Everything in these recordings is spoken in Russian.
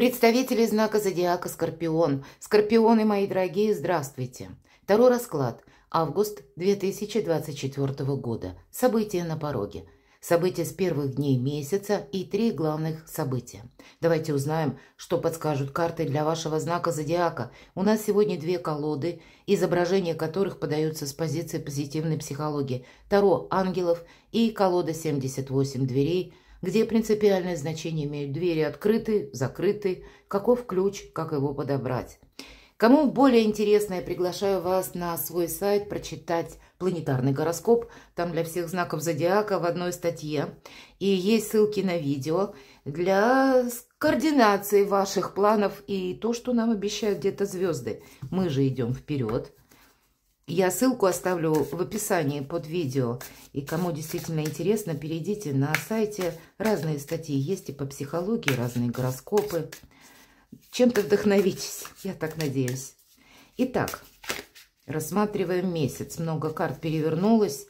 Представители знака зодиака Скорпион. Скорпионы, мои дорогие, здравствуйте. Второй расклад. Август 2024 года. События на пороге. События с первых дней месяца и три главных события. Давайте узнаем, что подскажут карты для вашего знака зодиака. У нас сегодня две колоды, изображения которых подаются с позиции позитивной психологии. Таро ангелов и колода 78 дверей – где принципиальное значение имеют двери открыты, закрыты, каков ключ, как его подобрать. Кому более интересно, я приглашаю вас на свой сайт прочитать планетарный гороскоп, там для всех знаков зодиака в одной статье. И есть ссылки на видео для координации ваших планов и то, что нам обещают где-то звезды. Мы же идем вперед. Я ссылку оставлю в описании под видео. И кому действительно интересно, перейдите на сайте. Разные статьи есть и по психологии, разные гороскопы. Чем-то вдохновитесь, я так надеюсь. Итак, рассматриваем месяц. Много карт перевернулось.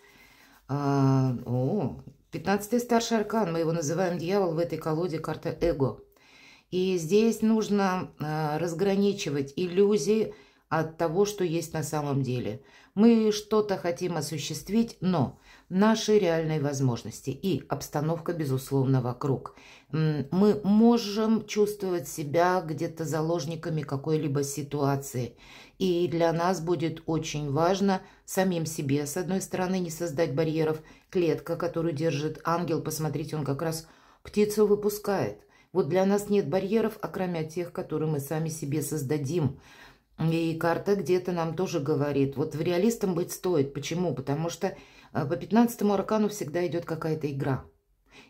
А, о, 15 старший аркан, мы его называем дьявол, в этой колоде карта эго. И здесь нужно а, разграничивать иллюзии, от того, что есть на самом деле. Мы что-то хотим осуществить, но наши реальные возможности и обстановка, безусловно, вокруг. Мы можем чувствовать себя где-то заложниками какой-либо ситуации. И для нас будет очень важно самим себе, с одной стороны, не создать барьеров. Клетка, которую держит ангел, посмотрите, он как раз птицу выпускает. Вот для нас нет барьеров, окромя тех, которые мы сами себе создадим – и карта где-то нам тоже говорит. Вот в реалистом быть стоит. Почему? Потому что э, по 15 аркану всегда идет какая-то игра.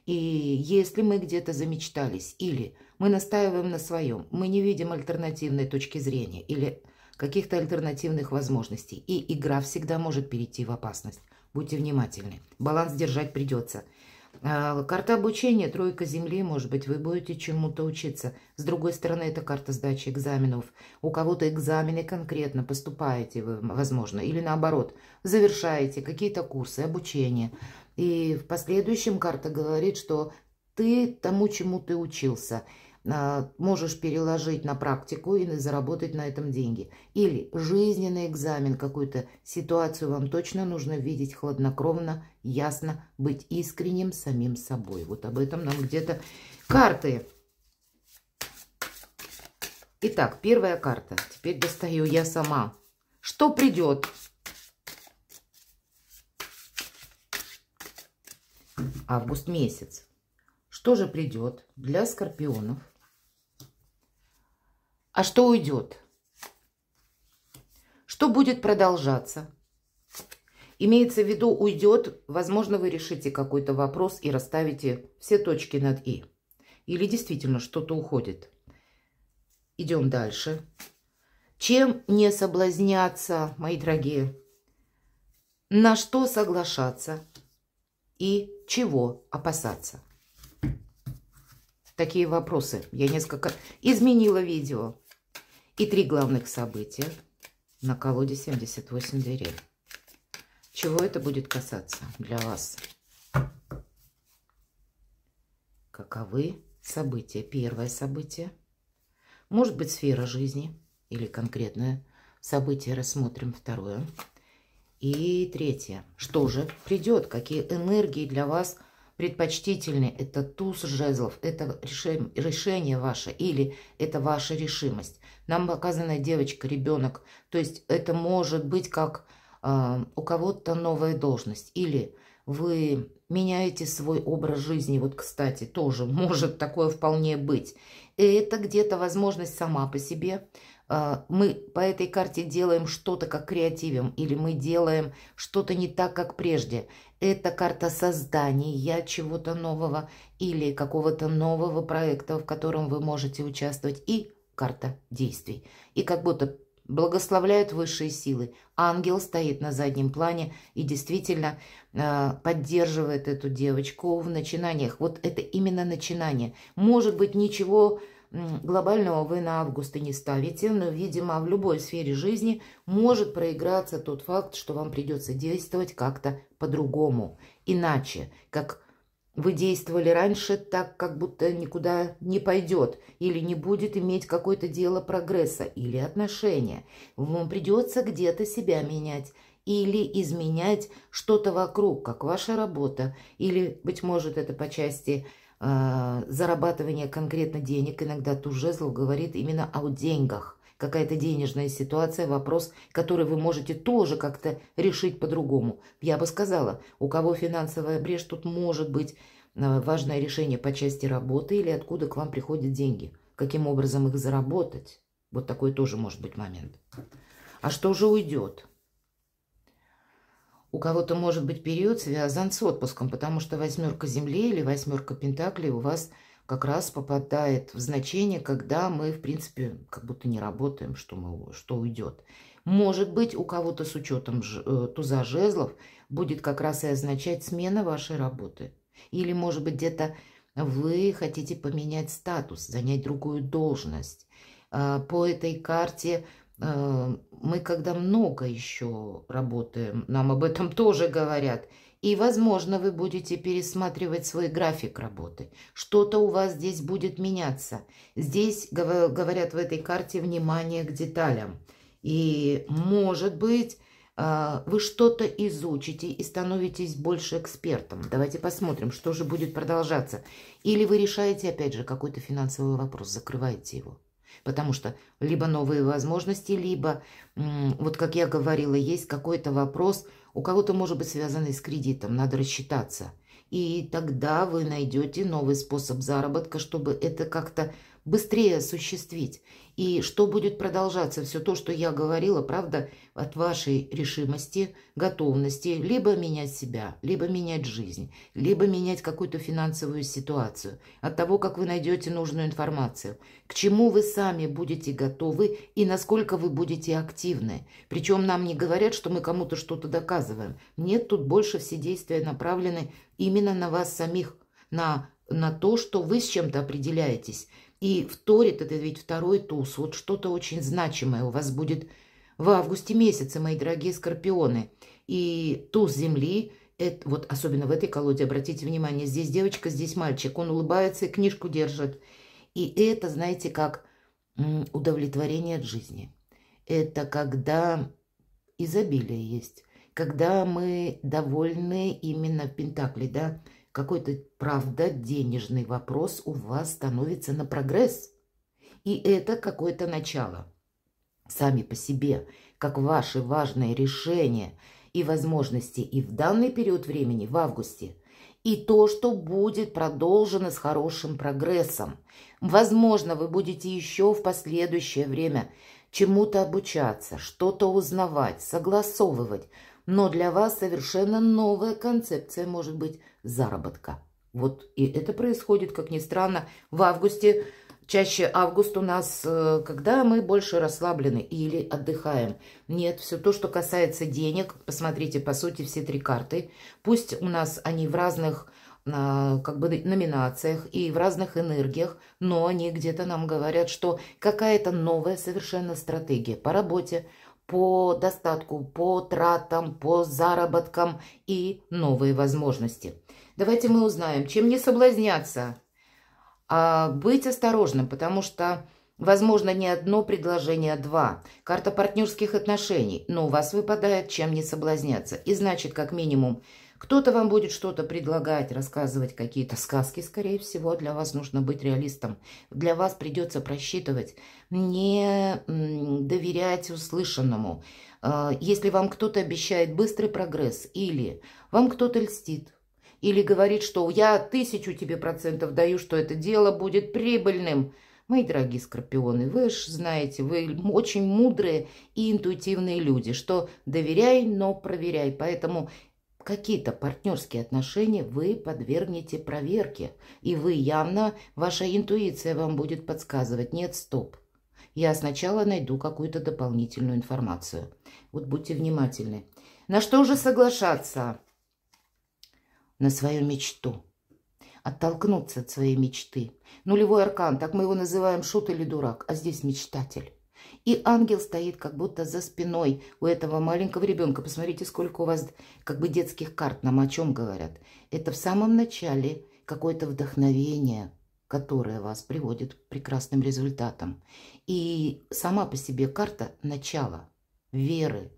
И если мы где-то замечтались, или мы настаиваем на своем, мы не видим альтернативной точки зрения, или каких-то альтернативных возможностей. И игра всегда может перейти в опасность. Будьте внимательны. Баланс держать придется. А, карта обучения, тройка земли, может быть, вы будете чему-то учиться. С другой стороны, это карта сдачи экзаменов. У кого-то экзамены конкретно поступаете вы, возможно, или наоборот, завершаете какие-то курсы, обучение. И в последующем карта говорит, что ты тому, чему ты учился – а, можешь переложить на практику и заработать на этом деньги. Или жизненный экзамен, какую-то ситуацию вам точно нужно видеть хладнокровно, ясно, быть искренним самим собой. Вот об этом нам где-то карты. Итак, первая карта. Теперь достаю я сама. Что придет? Август месяц. Что же придет для скорпионов? А что уйдет? Что будет продолжаться? Имеется в виду, уйдет, возможно, вы решите какой-то вопрос и расставите все точки над «и». Или действительно что-то уходит. Идем дальше. Чем не соблазняться, мои дорогие? На что соглашаться и чего опасаться? такие вопросы. Я несколько изменила видео. И три главных события на колоде 78 дверей. Чего это будет касаться для вас? Каковы события? Первое событие. Может быть, сфера жизни или конкретное событие рассмотрим. Второе. И третье. Что же придет? Какие энергии для вас – предпочтительнее – это туз жезлов, это решение, решение ваше или это ваша решимость. Нам показана девочка, ребенок, то есть это может быть как э, у кого-то новая должность или вы меняете свой образ жизни. Вот, кстати, тоже может такое вполне быть. И это где-то возможность сама по себе, а, мы по этой карте делаем что-то, как креативим, или мы делаем что-то не так, как прежде. Это карта создания чего-то нового или какого-то нового проекта, в котором вы можете участвовать, и карта действий. И как будто благословляют высшие силы. Ангел стоит на заднем плане и действительно а, поддерживает эту девочку в начинаниях. Вот это именно начинание. Может быть, ничего глобального вы на август и не ставите, но, ну, видимо, в любой сфере жизни может проиграться тот факт, что вам придется действовать как-то по-другому, иначе, как вы действовали раньше так, как будто никуда не пойдет или не будет иметь какое-то дело прогресса или отношения. Вам придется где-то себя менять или изменять что-то вокруг, как ваша работа, или, быть может, это по части а, зарабатывания конкретно денег, иногда Тужезл говорит именно о деньгах. Какая-то денежная ситуация, вопрос, который вы можете тоже как-то решить по-другому. Я бы сказала, у кого финансовая брешь, тут может быть а, важное решение по части работы или откуда к вам приходят деньги, каким образом их заработать. Вот такой тоже может быть момент. А что же уйдет? У кого-то может быть период связан с отпуском, потому что восьмерка Земли или восьмерка Пентаклей у вас как раз попадает в значение, когда мы, в принципе, как будто не работаем, что, мы, что уйдет. Может быть, у кого-то с учетом э, туза жезлов будет как раз и означать смена вашей работы. Или, может быть, где-то вы хотите поменять статус, занять другую должность. А, по этой карте Э, мы когда много еще работаем, нам об этом тоже говорят. И, возможно, вы будете пересматривать свой график работы. Что-то у вас здесь будет меняться. Здесь говорят в этой карте внимание к деталям. И, может быть, э, вы что-то изучите и становитесь больше экспертом. Давайте посмотрим, что же будет продолжаться. Или вы решаете, опять же, какой-то финансовый вопрос, закрываете его. Потому что либо новые возможности, либо, вот как я говорила, есть какой-то вопрос, у кого-то может быть связанный с кредитом, надо рассчитаться. И тогда вы найдете новый способ заработка, чтобы это как-то быстрее осуществить. И что будет продолжаться все то, что я говорила, правда, от вашей решимости, готовности либо менять себя, либо менять жизнь, либо менять какую-то финансовую ситуацию, от того, как вы найдете нужную информацию, к чему вы сами будете готовы и насколько вы будете активны. Причем нам не говорят, что мы кому-то что-то доказываем. Нет, тут больше все действия направлены именно на вас самих, на, на то, что вы с чем-то определяетесь, и вторит это ведь второй туз. Вот что-то очень значимое у вас будет в августе месяце, мои дорогие скорпионы. И туз земли, это, вот особенно в этой колоде, обратите внимание, здесь девочка, здесь мальчик. Он улыбается и книжку держит. И это, знаете, как удовлетворение от жизни. Это когда изобилие есть, когда мы довольны именно в Пентакле, да, какой-то, правда, денежный вопрос у вас становится на прогресс. И это какое-то начало. Сами по себе, как ваши важные решения и возможности и в данный период времени, в августе, и то, что будет продолжено с хорошим прогрессом. Возможно, вы будете еще в последующее время чему-то обучаться, что-то узнавать, согласовывать, но для вас совершенно новая концепция может быть заработка. Вот и это происходит, как ни странно, в августе. Чаще август у нас, э, когда мы больше расслаблены или отдыхаем. Нет, все то, что касается денег, посмотрите, по сути, все три карты. Пусть у нас они в разных а, как бы номинациях и в разных энергиях, но они где-то нам говорят, что какая-то новая совершенно стратегия по работе, по достатку, по тратам, по заработкам и новые возможности – Давайте мы узнаем, чем не соблазняться, а быть осторожным, потому что, возможно, не одно предложение, а два. Карта партнерских отношений, но у вас выпадает, чем не соблазняться. И значит, как минимум, кто-то вам будет что-то предлагать, рассказывать какие-то сказки, скорее всего, для вас нужно быть реалистом. Для вас придется просчитывать, не доверять услышанному. А, если вам кто-то обещает быстрый прогресс или вам кто-то льстит, или говорит, что я тысячу тебе процентов даю, что это дело будет прибыльным. Мои дорогие скорпионы, вы же знаете, вы очень мудрые и интуитивные люди, что доверяй, но проверяй. Поэтому какие-то партнерские отношения вы подвергнете проверке. И вы явно, ваша интуиция вам будет подсказывать, нет, стоп. Я сначала найду какую-то дополнительную информацию. Вот будьте внимательны. На что уже соглашаться? на свою мечту. Оттолкнуться от своей мечты. Нулевой аркан, так мы его называем шут или дурак, а здесь мечтатель. И ангел стоит как будто за спиной у этого маленького ребенка. Посмотрите, сколько у вас как бы детских карт нам о чем говорят. Это в самом начале какое-то вдохновение, которое вас приводит к прекрасным результатам. И сама по себе карта – начало веры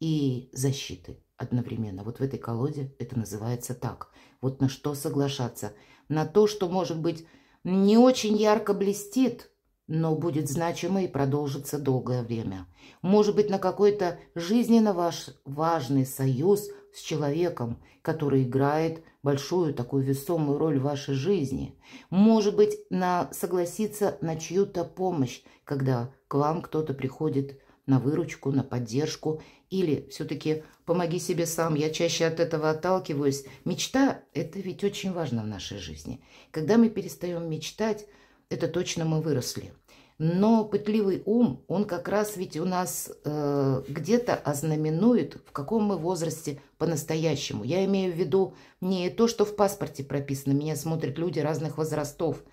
и защиты одновременно. Вот в этой колоде это называется так. Вот на что соглашаться. На то, что, может быть, не очень ярко блестит, но будет значимо и продолжится долгое время. Может быть, на какой-то жизненно ваш важный союз с человеком, который играет большую такую весомую роль в вашей жизни. Может быть, на согласиться на чью-то помощь, когда к вам кто-то приходит на выручку, на поддержку. Или все-таки «помоги себе сам», я чаще от этого отталкиваюсь. Мечта – это ведь очень важно в нашей жизни. Когда мы перестаем мечтать, это точно мы выросли. Но пытливый ум, он как раз ведь у нас э, где-то ознаменует, в каком мы возрасте по-настоящему. Я имею в виду не то, что в паспорте прописано, меня смотрят люди разных возрастов –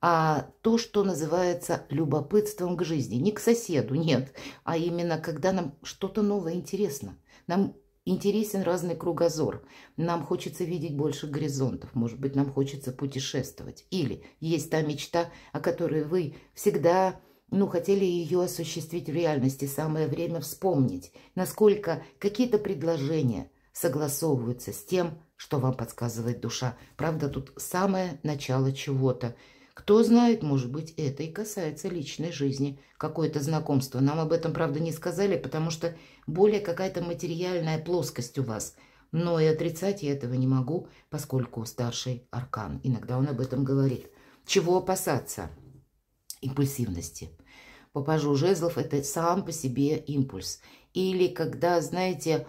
а то, что называется любопытством к жизни. Не к соседу, нет, а именно когда нам что-то новое интересно. Нам интересен разный кругозор. Нам хочется видеть больше горизонтов, может быть, нам хочется путешествовать. Или есть та мечта, о которой вы всегда ну, хотели ее осуществить в реальности. Самое время вспомнить, насколько какие-то предложения согласовываются с тем, что вам подсказывает душа. Правда, тут самое начало чего-то – кто знает, может быть, это и касается личной жизни. Какое-то знакомство. Нам об этом, правда, не сказали, потому что более какая-то материальная плоскость у вас. Но и отрицать я этого не могу, поскольку старший аркан. Иногда он об этом говорит. Чего опасаться? Импульсивности. Попажу жезлов – это сам по себе импульс. Или когда, знаете,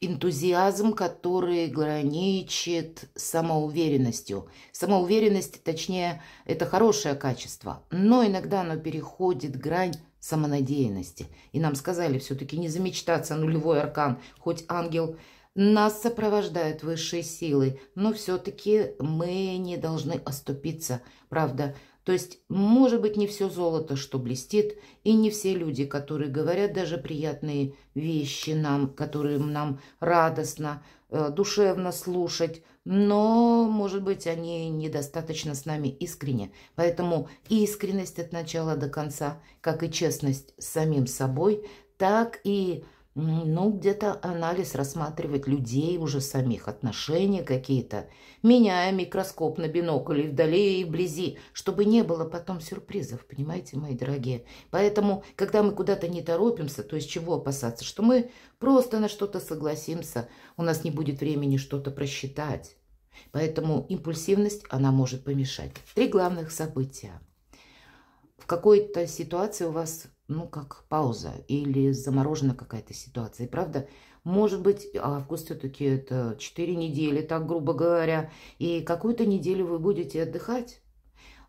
энтузиазм, который граничит с самоуверенностью. Самоуверенность, точнее, это хорошее качество, но иногда оно переходит грань самонадеянности. И нам сказали все-таки не замечтаться нулевой аркан, хоть ангел нас сопровождает высшие силы, но все-таки мы не должны оступиться. Правда, то есть, может быть, не все золото, что блестит, и не все люди, которые говорят даже приятные вещи нам, которые нам радостно, э, душевно слушать, но, может быть, они недостаточно с нами искренне. Поэтому искренность от начала до конца, как и честность с самим собой, так и ну, где-то анализ рассматривать людей уже самих, отношения какие-то, меняя микроскоп на бинокль и вдали, и вблизи, чтобы не было потом сюрпризов, понимаете, мои дорогие. Поэтому, когда мы куда-то не торопимся, то есть чего опасаться? Что мы просто на что-то согласимся, у нас не будет времени что-то просчитать. Поэтому импульсивность, она может помешать. Три главных события. В какой-то ситуации у вас ну, как пауза или заморожена какая-то ситуация. И правда, может быть, август все-таки это 4 недели, так грубо говоря, и какую-то неделю вы будете отдыхать.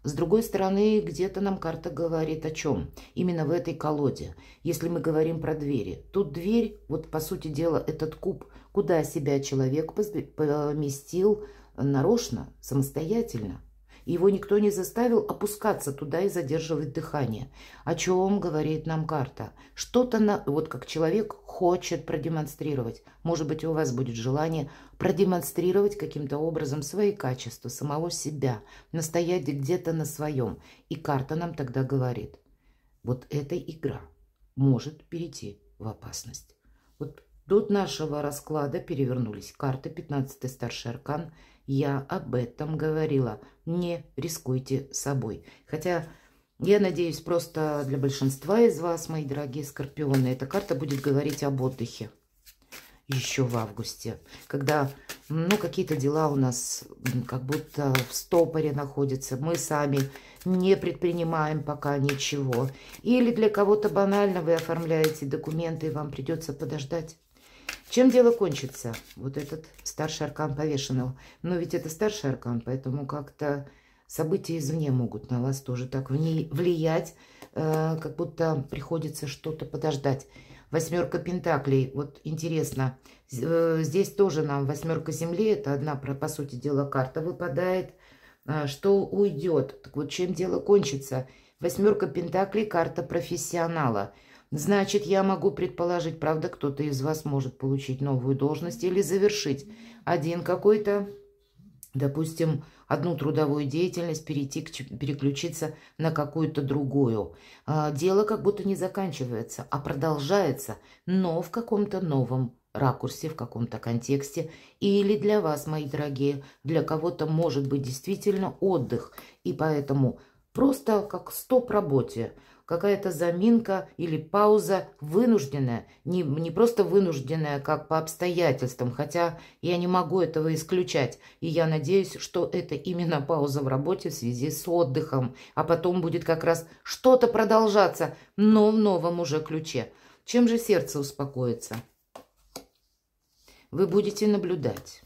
С другой стороны, где-то нам карта говорит о чем? Именно в этой колоде. Если мы говорим про двери. Тут дверь, вот по сути дела, этот куб, куда себя человек поместил нарочно, самостоятельно. Его никто не заставил опускаться туда и задерживать дыхание. О чем говорит нам карта? Что-то, на... вот как человек хочет продемонстрировать. Может быть, у вас будет желание продемонстрировать каким-то образом свои качества, самого себя, настоять где-то на своем. И карта нам тогда говорит, вот эта игра может перейти в опасность. Вот до нашего расклада перевернулись карты 15-й старший аркан. Я об этом говорила не рискуйте собой. Хотя, я надеюсь, просто для большинства из вас, мои дорогие скорпионы, эта карта будет говорить об отдыхе еще в августе, когда ну, какие-то дела у нас как будто в стопоре находятся, мы сами не предпринимаем пока ничего. Или для кого-то банально вы оформляете документы, и вам придется подождать. Чем дело кончится? Вот этот старший аркан повешенного. Но ведь это старший аркан, поэтому как-то события извне могут на вас тоже так влиять, э, как будто приходится что-то подождать. Восьмерка пентаклей. Вот интересно, э, здесь тоже нам восьмерка земли, это одна, по сути дела, карта выпадает. Э, что уйдет? Так вот, чем дело кончится? Восьмерка пентаклей, карта профессионала – Значит, я могу предположить, правда, кто-то из вас может получить новую должность или завершить один какой-то, допустим, одну трудовую деятельность, перейти к, переключиться на какую-то другую. А, дело как будто не заканчивается, а продолжается, но в каком-то новом ракурсе, в каком-то контексте. Или для вас, мои дорогие, для кого-то может быть действительно отдых, и поэтому просто как стоп работе – какая-то заминка или пауза вынужденная, не, не просто вынужденная, как по обстоятельствам, хотя я не могу этого исключать, и я надеюсь, что это именно пауза в работе в связи с отдыхом, а потом будет как раз что-то продолжаться, но в новом уже ключе. Чем же сердце успокоится? Вы будете наблюдать.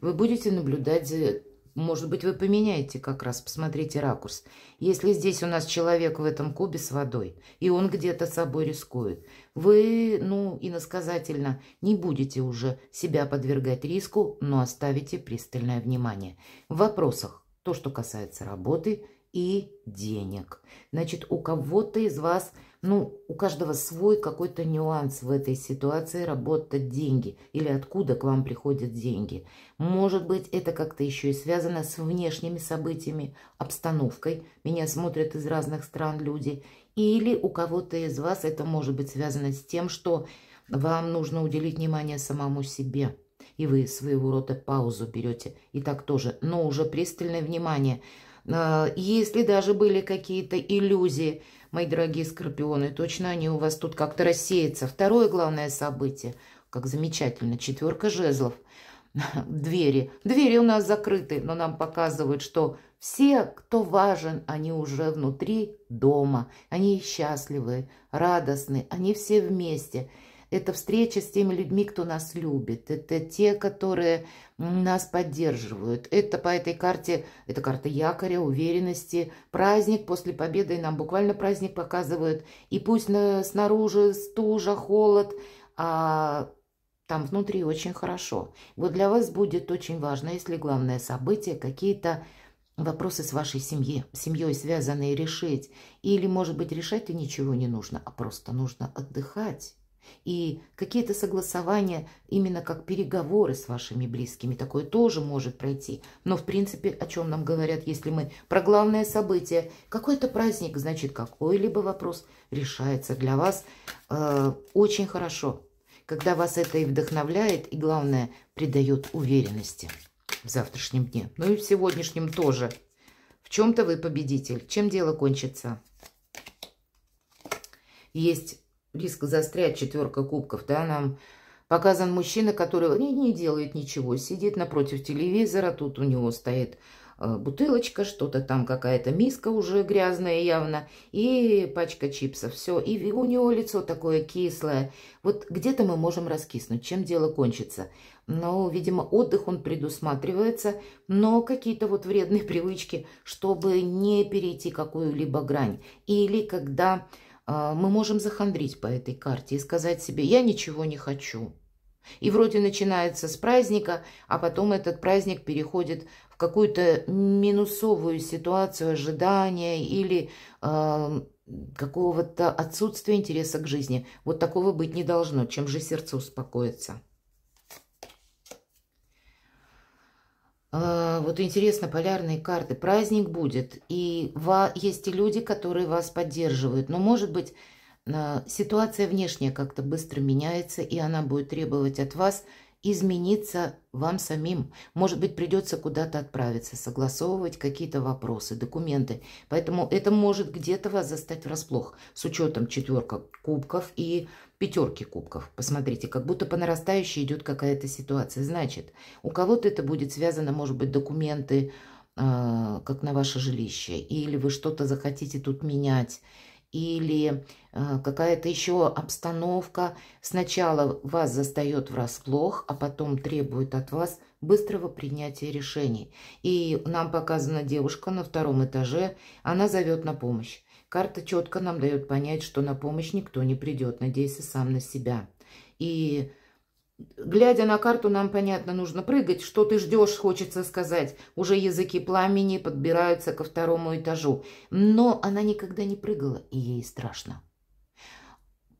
Вы будете наблюдать за может быть, вы поменяете как раз, посмотрите ракурс. Если здесь у нас человек в этом кубе с водой, и он где-то собой рискует, вы, ну, иносказательно, не будете уже себя подвергать риску, но оставите пристальное внимание. В вопросах, то, что касается работы и денег. Значит, у кого-то из вас ну, у каждого свой какой-то нюанс в этой ситуации работать деньги или откуда к вам приходят деньги. Может быть, это как-то еще и связано с внешними событиями, обстановкой. Меня смотрят из разных стран люди. Или у кого-то из вас это может быть связано с тем, что вам нужно уделить внимание самому себе. И вы своего рода паузу берете. И так тоже. Но уже пристальное внимание. А, если даже были какие-то иллюзии, Мои дорогие скорпионы, точно они у вас тут как-то рассеются. Второе главное событие. Как замечательно. Четверка жезлов. Двери. Двери у нас закрыты, но нам показывают, что все, кто важен, они уже внутри дома. Они счастливы, радостны, они все вместе это встреча с теми людьми, кто нас любит, это те, которые нас поддерживают. Это по этой карте, это карта якоря, уверенности, праздник после победы, нам буквально праздник показывают. И пусть снаружи стужа, холод, а там внутри очень хорошо. Вот для вас будет очень важно, если главное событие, какие-то вопросы с вашей семьей, семьей связанные решить. Или, может быть, решать и ничего не нужно, а просто нужно отдыхать и какие-то согласования именно как переговоры с вашими близкими. Такое тоже может пройти. Но, в принципе, о чем нам говорят, если мы про главное событие, какой-то праздник, значит, какой-либо вопрос решается для вас э, очень хорошо, когда вас это и вдохновляет, и, главное, придает уверенности в завтрашнем дне. Ну и в сегодняшнем тоже. В чем-то вы победитель. Чем дело кончится? Есть риск застрять четверка кубков, да, нам показан мужчина, который не, не делает ничего, сидит напротив телевизора, тут у него стоит э, бутылочка, что-то там какая-то миска уже грязная явно, и пачка чипсов, все. И у него лицо такое кислое. Вот где-то мы можем раскиснуть, чем дело кончится. Но, видимо, отдых он предусматривается, но какие-то вот вредные привычки, чтобы не перейти какую-либо грань. Или когда а, мы можем захандрить по этой карте и сказать себе «я ничего не хочу». И вроде начинается с праздника, а потом этот праздник переходит в какую-то минусовую ситуацию ожидания или э, какого-то отсутствия интереса к жизни. Вот такого быть не должно, чем же сердце успокоится. А, вот интересно, полярные карты. Праздник будет, и ва, есть и люди, которые вас поддерживают. Но, может быть, а, ситуация внешняя как-то быстро меняется, и она будет требовать от вас – измениться вам самим. Может быть, придется куда-то отправиться, согласовывать какие-то вопросы, документы. Поэтому это может где-то вас застать врасплох с учетом четверка кубков и пятерки кубков. Посмотрите, как будто по нарастающей идет какая-то ситуация. Значит, у кого-то это будет связано, может быть, документы, э, как на ваше жилище, или вы что-то захотите тут менять, или э, какая-то еще обстановка сначала вас застает врасплох, а потом требует от вас быстрого принятия решений. И нам показана девушка на втором этаже, она зовет на помощь. Карта четко нам дает понять, что на помощь никто не придет, надейся сам на себя. И Глядя на карту, нам, понятно, нужно прыгать. Что ты ждешь, хочется сказать. Уже языки пламени подбираются ко второму этажу. Но она никогда не прыгала, и ей страшно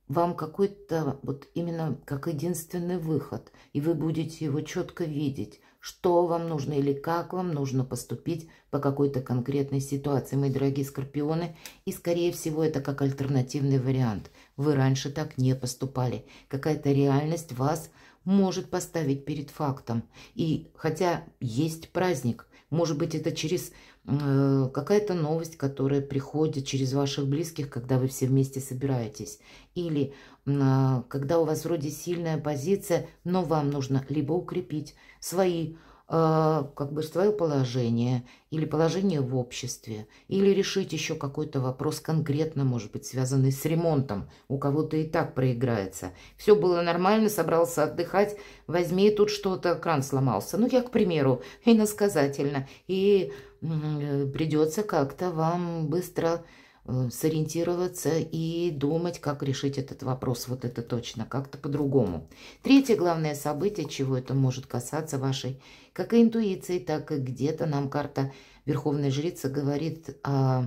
вам какой-то вот именно как единственный выход, и вы будете его четко видеть, что вам нужно или как вам нужно поступить по какой-то конкретной ситуации, мои дорогие скорпионы, и скорее всего это как альтернативный вариант. Вы раньше так не поступали. Какая-то реальность вас может поставить перед фактом. И хотя есть праздник, может быть это через Э, какая-то новость, которая приходит через ваших близких, когда вы все вместе собираетесь, или а, когда у вас вроде сильная позиция, но вам нужно либо укрепить свои а, как бы свое положение или положение в обществе, или решить еще какой-то вопрос конкретно, может быть, связанный с ремонтом. У кого-то и так проиграется. Все было нормально, собрался отдыхать, возьми тут что-то, кран сломался. Ну, я, к примеру, иносказательно. И Э, придется как-то вам быстро э, сориентироваться и думать, как решить этот вопрос. Вот это точно, как-то по-другому. Третье главное событие, чего это может касаться вашей как интуиции, так и где-то нам карта Верховной Жрицы говорит о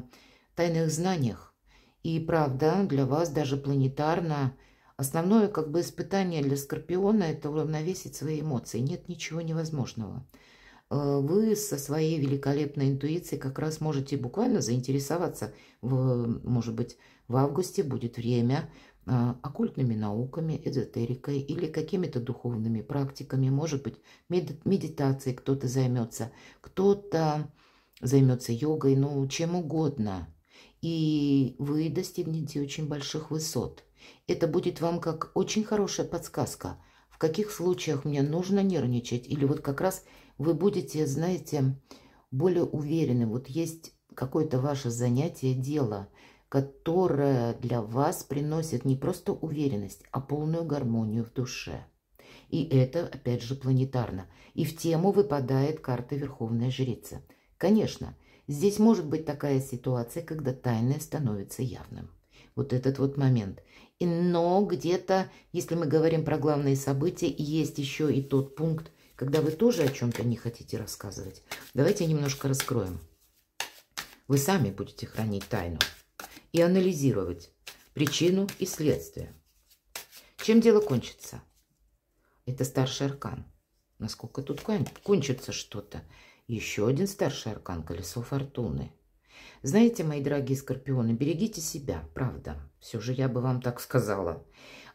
тайных знаниях. И правда, для вас даже планетарно основное как бы испытание для Скорпиона – это уравновесить свои эмоции. Нет ничего невозможного. Э, вы со своей великолепной интуицией как раз можете буквально заинтересоваться. В, может быть, в августе будет время э, оккультными науками, эзотерикой или какими-то духовными практиками, может быть, медитацией кто-то займется, кто-то займется йогой, ну, чем угодно. И вы достигнете очень больших высот. Это будет вам как очень хорошая подсказка, в каких случаях мне нужно нервничать или вот как раз – вы будете, знаете, более уверены. Вот есть какое-то ваше занятие, дело, которое для вас приносит не просто уверенность, а полную гармонию в душе. И это, опять же, планетарно. И в тему выпадает карта Верховная Жрица. Конечно, здесь может быть такая ситуация, когда тайное становится явным. Вот этот вот момент. Но где-то, если мы говорим про главные события, есть еще и тот пункт, когда вы тоже о чем-то не хотите рассказывать, давайте немножко раскроем. Вы сами будете хранить тайну и анализировать причину и следствие. Чем дело кончится? Это старший аркан. Насколько тут кончится что-то? Еще один старший аркан – колесо фортуны. Знаете, мои дорогие скорпионы, берегите себя, правда. Все же я бы вам так сказала.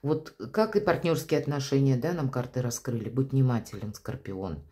Вот как и партнерские отношения, да, нам карты раскрыли, будь внимателен, Скорпион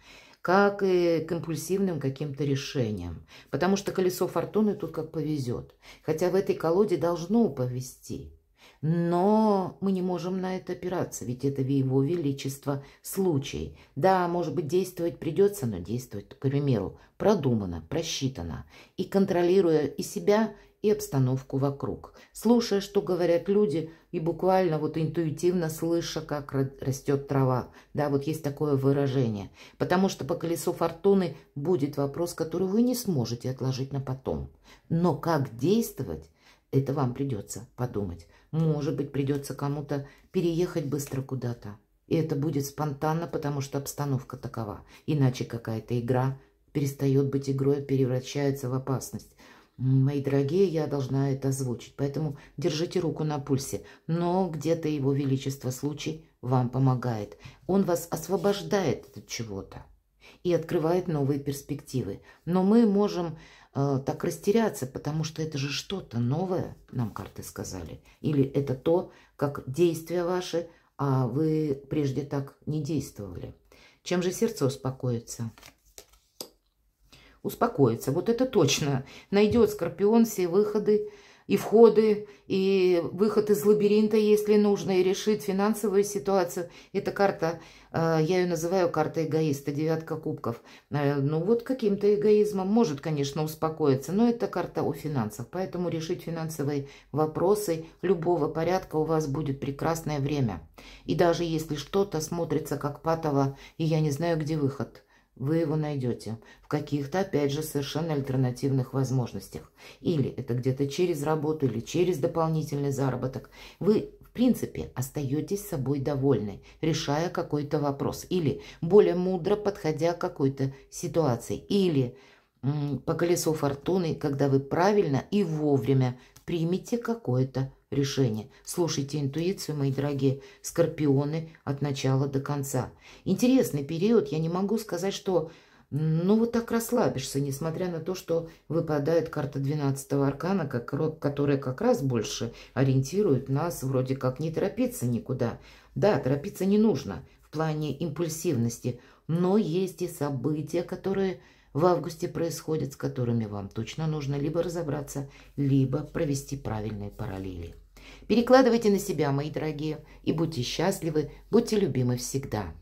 как и к импульсивным каким-то решениям. Потому что колесо фортуны тут как повезет. Хотя в этой колоде должно повезти. Но мы не можем на это опираться, ведь это его величество случай. Да, может быть, действовать придется, но действовать, к примеру, продумано, просчитано. И контролируя и себя, и обстановку вокруг, слушая, что говорят люди, и буквально вот интуитивно слыша, как растет трава. Да, вот есть такое выражение. Потому что по колесу фортуны будет вопрос, который вы не сможете отложить на потом. Но как действовать, это вам придется подумать. Может быть, придется кому-то переехать быстро куда-то. И это будет спонтанно, потому что обстановка такова. Иначе какая-то игра перестает быть игрой, а превращается в опасность. Мои дорогие, я должна это озвучить, поэтому держите руку на пульсе. Но где-то его величество случай вам помогает. Он вас освобождает от чего-то и открывает новые перспективы. Но мы можем э, так растеряться, потому что это же что-то новое, нам карты сказали. Или это то, как действия ваши, а вы прежде так не действовали. Чем же сердце успокоится? успокоится. Вот это точно. Найдет Скорпион все выходы и входы, и выход из лабиринта, если нужно, и решит финансовую ситуацию. Эта карта, э, я ее называю карта эгоиста, девятка кубков. Э, ну вот каким-то эгоизмом может, конечно, успокоиться, но это карта о финансах. Поэтому решить финансовые вопросы любого порядка у вас будет прекрасное время. И даже если что-то смотрится как патово, и я не знаю, где выход – вы его найдете в каких-то, опять же, совершенно альтернативных возможностях. Или это где-то через работу, или через дополнительный заработок. Вы, в принципе, остаетесь собой довольны, решая какой-то вопрос. Или более мудро подходя к какой-то ситуации. Или по колесу фортуны, когда вы правильно и вовремя примите какое-то решение. Слушайте интуицию, мои дорогие скорпионы, от начала до конца. Интересный период, я не могу сказать, что... Ну, вот так расслабишься, несмотря на то, что выпадает карта 12-го аркана, как, которая как раз больше ориентирует нас вроде как не торопиться никуда. Да, торопиться не нужно в плане импульсивности, но есть и события, которые в августе происходят, с которыми вам точно нужно либо разобраться, либо провести правильные параллели. Перекладывайте на себя, мои дорогие, и будьте счастливы, будьте любимы всегда.